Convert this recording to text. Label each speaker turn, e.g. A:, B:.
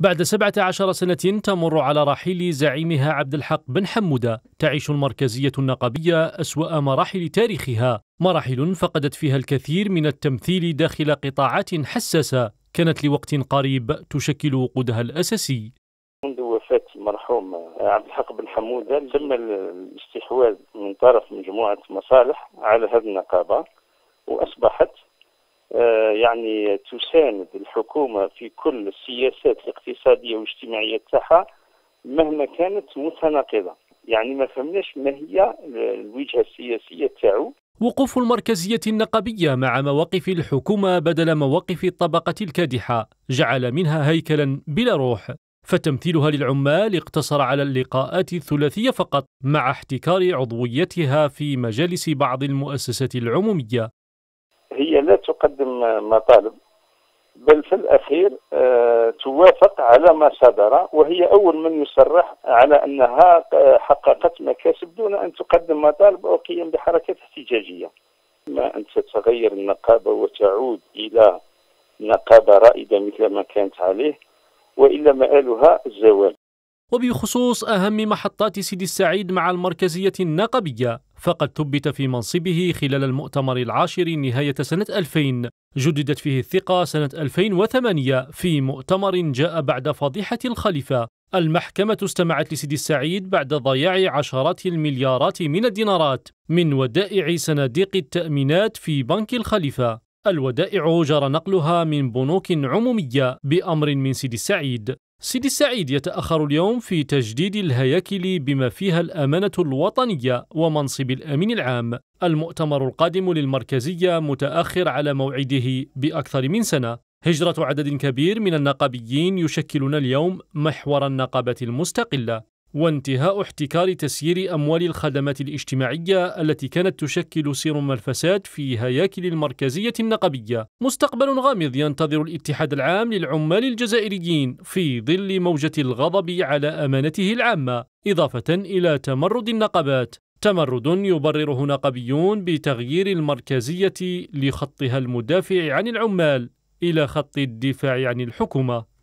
A: بعد 17 سنة تمر على رحيل زعيمها عبد الحق بن حمودة تعيش المركزية النقبية أسوأ مراحل تاريخها مراحل فقدت فيها الكثير من التمثيل داخل قطاعات حساسة كانت لوقت قريب تشكل وقودها الأساسي
B: منذ وفاة المرحوم عبد الحق بن حمودة تم الاستحواذ من طرف مجموعة مصالح على هذه النقابة وأصبحت آه، يعني تساند الحكومة في كل السياسات الاقتصادية والاجتماعية تاعها مهما كانت متناقضة يعني ما فهمناش ما هي الوجهة السياسية تاعو
A: وقوف المركزية النقبية مع مواقف الحكومة بدل مواقف الطبقة الكادحة جعل منها هيكلا بلا روح فتمثيلها للعمال اقتصر على اللقاءات الثلاثية فقط مع احتكار عضويتها في مجالس بعض المؤسسات العمومية
B: هي لا تقدم المطالب بل في الأخير آه، توافق على ما صدر وهي أول من يصرح على أنها حققت مكاسب دون أن تقدم مطالب أو قيم بحركات احتجاجية ما أن تتغير النقابة وتعود إلى نقابة رائدة مثل ما كانت عليه وإلا مآلها الزوال
A: وبخصوص أهم محطات سيدي السعيد مع المركزية النقبية فقد ثبت في منصبه خلال المؤتمر العاشر نهاية سنة 2000 جددت فيه الثقة سنة 2008 في مؤتمر جاء بعد فضيحة الخليفة المحكمة استمعت لسيدي السعيد بعد ضياع عشرات المليارات من الدينارات من ودائع صناديق التأمينات في بنك الخليفة الودائع جرى نقلها من بنوك عمومية بأمر من سيدي السعيد سيدي السعيد يتأخر اليوم في تجديد الهياكل بما فيها الأمانة الوطنية ومنصب الأمين العام المؤتمر القادم للمركزية متأخر على موعده بأكثر من سنة هجرة عدد كبير من النقابيين يشكلون اليوم محور النقابة المستقلة وانتهاء احتكار تسيير أموال الخدمات الاجتماعية التي كانت تشكل سرم الفساد في هياكل المركزية النقبية مستقبل غامض ينتظر الاتحاد العام للعمال الجزائريين في ظل موجة الغضب على أمانته العامة إضافة إلى تمرد النقبات تمرد يبرره نقبيون بتغيير المركزية لخطها المدافع عن العمال إلى خط الدفاع عن الحكومة